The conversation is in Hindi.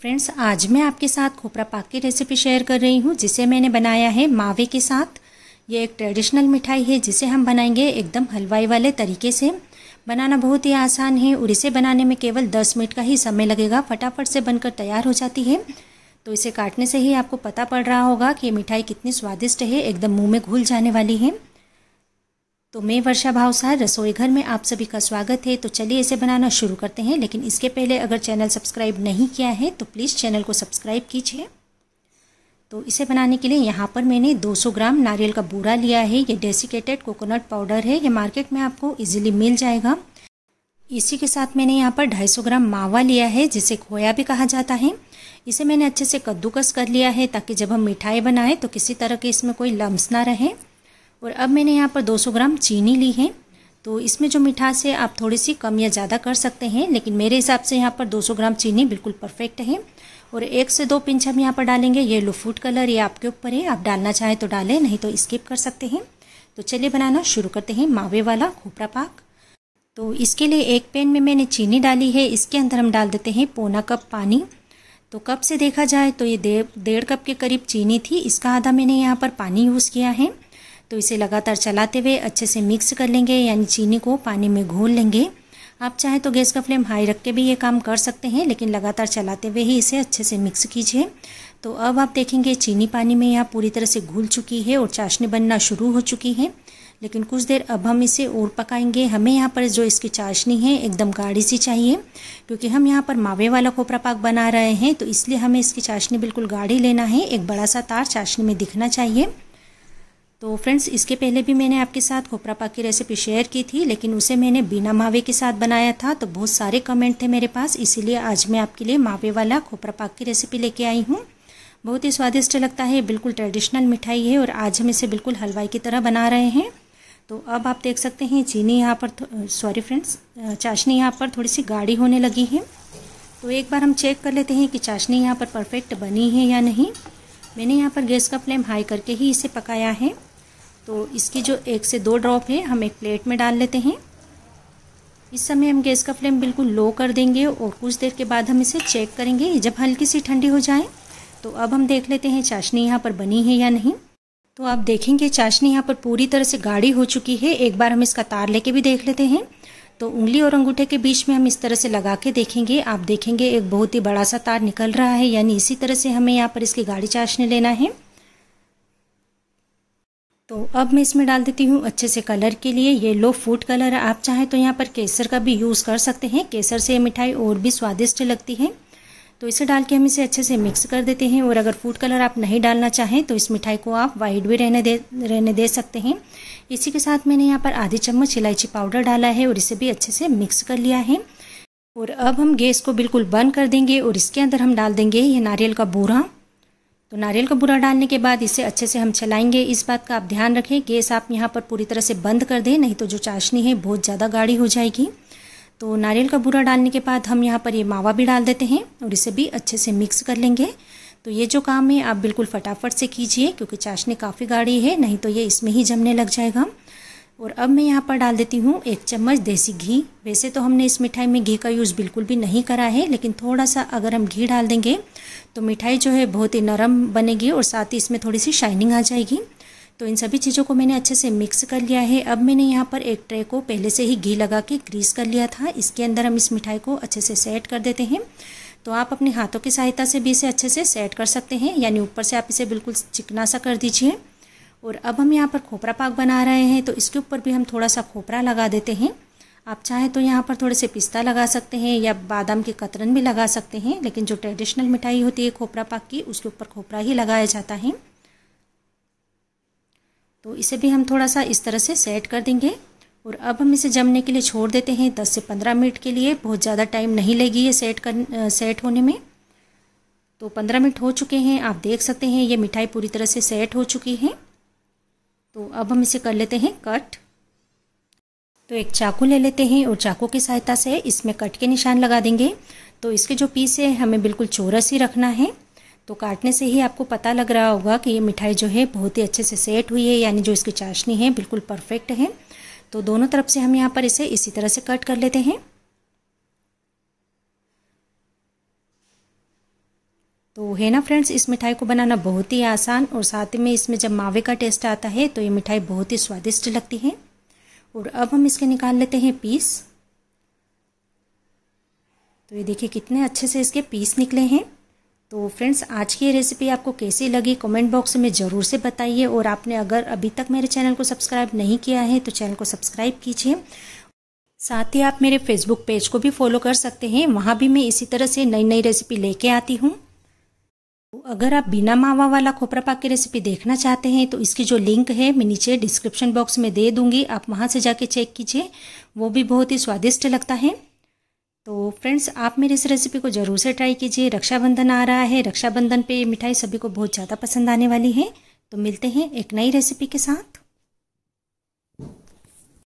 फ्रेंड्स आज मैं आपके साथ खोपरा पाक की रेसिपी शेयर कर रही हूँ जिसे मैंने बनाया है मावे के साथ ये एक ट्रेडिशनल मिठाई है जिसे हम बनाएंगे एकदम हलवाई वाले तरीके से बनाना बहुत ही आसान है और इसे बनाने में केवल 10 मिनट का ही समय लगेगा फटाफट से बनकर तैयार हो जाती है तो इसे काटने से ही आपको पता पड़ रहा होगा कि ये मिठाई कितनी स्वादिष्ट है एकदम मुँह में घुल जाने वाली है तो मैं वर्षा भावसार रसोई घर में आप सभी का स्वागत है तो चलिए इसे बनाना शुरू करते हैं लेकिन इसके पहले अगर चैनल सब्सक्राइब नहीं किया है तो प्लीज़ चैनल को सब्सक्राइब कीजिए तो इसे बनाने के लिए यहाँ पर मैंने 200 ग्राम नारियल का बूरा लिया है ये डेसिकेटेड कोकोनट पाउडर है ये मार्केट में आपको ईजिली मिल जाएगा इसी के साथ मैंने यहाँ पर 250 ग्राम मावा लिया है जिसे खोया भी कहा जाता है इसे मैंने अच्छे से कद्दूकस कर लिया है ताकि जब हम मिठाई बनाएं तो किसी तरह के इसमें कोई लम्स ना रहें और अब मैंने यहाँ पर 200 ग्राम चीनी ली है तो इसमें जो मिठास है आप थोड़ी सी कम या ज़्यादा कर सकते हैं लेकिन मेरे हिसाब से यहाँ पर 200 ग्राम चीनी बिल्कुल परफेक्ट है और एक से दो पिंच हम यहाँ पर डालेंगे ये लो फूड कलर ये आपके ऊपर है आप डालना चाहें तो डालें नहीं तो स्किप कर सकते हैं तो चलिए बनाना शुरू करते हैं मावे वाला खोपरा पाक तो इसके लिए एक पेन में मैंने चीनी डाली है इसके अंदर हम डाल देते हैं पौना कप पानी तो कप से देखा जाए तो ये डेढ़ कप के करीब चीनी थी इसका आधा मैंने यहाँ पर पानी यूज़ किया है तो इसे लगातार चलाते हुए अच्छे से मिक्स कर लेंगे यानी चीनी को पानी में घोल लेंगे आप चाहें तो गैस का फ्लेम हाई रख के भी ये काम कर सकते हैं लेकिन लगातार चलाते हुए ही इसे अच्छे से मिक्स कीजिए तो अब आप देखेंगे चीनी पानी में यहाँ पूरी तरह से घुल चुकी है और चाशनी बनना शुरू हो चुकी है लेकिन कुछ देर अब हम इसे और पकाएंगे हमें यहाँ पर जो इसकी चाशनी है एकदम गाढ़ी सी चाहिए क्योंकि हम यहाँ पर मावे वाला खोपरा पाक बना रहे हैं तो इसलिए हमें इसकी चाशनी बिल्कुल गाढ़ी लेना है एक बड़ा सा तार चाशनी में दिखना चाहिए तो फ्रेंड्स इसके पहले भी मैंने आपके साथ खोपरा पाक की रेसिपी शेयर की थी लेकिन उसे मैंने बिना मावे के साथ बनाया था तो बहुत सारे कमेंट थे मेरे पास इसीलिए आज मैं आपके लिए मावे वाला खोपरा पाक की रेसिपी लेके आई हूँ बहुत ही स्वादिष्ट लगता है बिल्कुल ट्रेडिशनल मिठाई है और आज हम इसे बिल्कुल हलवाई की तरह बना रहे हैं तो अब आप देख सकते हैं चीनी यहाँ पर सॉरी फ्रेंड्स चाशनी यहाँ पर थोड़ी सी गाढ़ी होने लगी है तो एक बार हम चेक कर लेते हैं कि चाशनी यहाँ पर परफेक्ट बनी है या नहीं मैंने यहाँ पर गैस का फ्लेम हाई करके ही इसे पकाया है तो इसकी जो एक से दो ड्रॉप है हम एक प्लेट में डाल लेते हैं इस समय हम गैस का फ्लेम बिल्कुल लो कर देंगे और कुछ देर के बाद हम इसे चेक करेंगे जब हल्की सी ठंडी हो जाए तो अब हम देख लेते हैं चाशनी यहाँ पर बनी है या नहीं तो आप देखेंगे चाशनी यहाँ पर पूरी तरह से गाढ़ी हो चुकी है एक बार हम इसका तार लेके भी देख लेते हैं तो उंगली और अंगूठे के बीच में हम इस तरह से लगा के देखेंगे आप देखेंगे एक बहुत ही बड़ा सा तार निकल रहा है यानी इसी तरह से हमें यहाँ पर इसकी गाढ़ी चाशनी लेना है तो अब मैं इसमें डाल देती हूँ अच्छे से कलर के लिए ये लो फूड कलर है आप चाहें तो यहाँ पर केसर का भी यूज़ कर सकते हैं केसर से ये मिठाई और भी स्वादिष्ट लगती है तो इसे डाल के हम इसे अच्छे से मिक्स कर देते हैं और अगर फूड कलर आप नहीं डालना चाहें तो इस मिठाई को आप वाइट भी रहने दे रहने दे सकते हैं इसी के साथ मैंने यहाँ पर आधी चम्मच इलायची पाउडर डाला है और इसे भी अच्छे से मिक्स कर लिया है और अब हम गैस को बिल्कुल बंद कर देंगे और इसके अंदर हम डाल देंगे ये नारियल का बोरा तो नारियल का बुरा डालने के बाद इसे अच्छे से हम चलाएंगे इस बात का आप ध्यान रखें गैस आप यहाँ पर पूरी तरह से बंद कर दें नहीं तो जो चाशनी है बहुत ज़्यादा गाढ़ी हो जाएगी तो नारियल का बुरा डालने के बाद हम यहाँ पर ये मावा भी डाल देते हैं और इसे भी अच्छे से मिक्स कर लेंगे तो ये जो काम है आप बिल्कुल फटाफट से कीजिए क्योंकि चाशनी काफ़ी गाढ़ी है नहीं तो ये इसमें ही जमने लग जाएगा और अब मैं यहाँ पर डाल देती हूँ एक चम्मच देसी घी वैसे तो हमने इस मिठाई में घी का यूज़ बिल्कुल भी नहीं करा है लेकिन थोड़ा सा अगर हम घी डाल देंगे तो मिठाई जो है बहुत ही नरम बनेगी और साथ ही इसमें थोड़ी सी शाइनिंग आ जाएगी तो इन सभी चीज़ों को मैंने अच्छे से मिक्स कर लिया है अब मैंने यहाँ पर एक ट्रे को पहले से ही घी लगा के ग्रीस कर लिया था इसके अंदर हम इस मिठाई को अच्छे से सेट कर देते हैं तो आप अपने हाथों की सहायता से भी इसे अच्छे से सेट कर सकते हैं यानी ऊपर से आप इसे बिल्कुल चिकना सा कर दीजिए और अब हम यहाँ पर खोपरा पाक बना रहे हैं तो इसके ऊपर भी हम थोड़ा सा खोपरा लगा देते हैं आप चाहें तो यहाँ पर थोड़े से पिस्ता लगा सकते हैं या बादाम के कतरन भी लगा सकते हैं लेकिन जो ट्रेडिशनल मिठाई होती है खोपरा पाक की उसके ऊपर खोपरा ही लगाया जाता है तो इसे भी हम थोड़ा सा इस तरह से सेट कर देंगे और अब हम इसे जमने के लिए छोड़ देते हैं 10 से 15 मिनट के लिए बहुत ज़्यादा टाइम नहीं लगी ये सेट कर सेट होने में तो 15 मिनट हो चुके हैं आप देख सकते हैं ये मिठाई पूरी तरह से सेट हो चुकी है तो अब हम इसे कर लेते हैं कट तो एक चाकू ले लेते हैं और चाकू की सहायता से इसमें कट के निशान लगा देंगे तो इसके जो पीस है हमें बिल्कुल चोरस ही रखना है तो काटने से ही आपको पता लग रहा होगा कि ये मिठाई जो है बहुत ही अच्छे से सेट हुई है यानी जो इसकी चाशनी है बिल्कुल परफेक्ट है तो दोनों तरफ से हम यहाँ पर इसे इसी तरह से कट कर लेते हैं तो है ना फ्रेंड्स इस मिठाई को बनाना बहुत ही आसान और साथ में इसमें जब मावे का टेस्ट आता है तो ये मिठाई बहुत ही स्वादिष्ट लगती है और अब हम इसके निकाल लेते हैं पीस तो ये देखिए कितने अच्छे से इसके पीस निकले हैं तो फ्रेंड्स आज की रेसिपी आपको कैसी लगी कमेंट बॉक्स में ज़रूर से बताइए और आपने अगर अभी तक मेरे चैनल को सब्सक्राइब नहीं किया है तो चैनल को सब्सक्राइब कीजिए साथ ही आप मेरे फेसबुक पेज को भी फॉलो कर सकते हैं वहाँ भी मैं इसी तरह से नई नई रेसिपी लेके आती हूँ तो अगर आप बिना मावा वाला खोपरा पाक की रेसिपी देखना चाहते हैं तो इसकी जो लिंक है मैं नीचे डिस्क्रिप्शन बॉक्स में दे दूंगी आप वहाँ से जाके चेक कीजिए वो भी बहुत ही स्वादिष्ट लगता है तो फ्रेंड्स आप मेरी इस रेसिपी को ज़रूर से ट्राई कीजिए रक्षाबंधन आ रहा है रक्षाबंधन पे मिठाई सभी को बहुत ज़्यादा पसंद आने वाली है तो मिलते हैं एक नई रेसिपी के साथ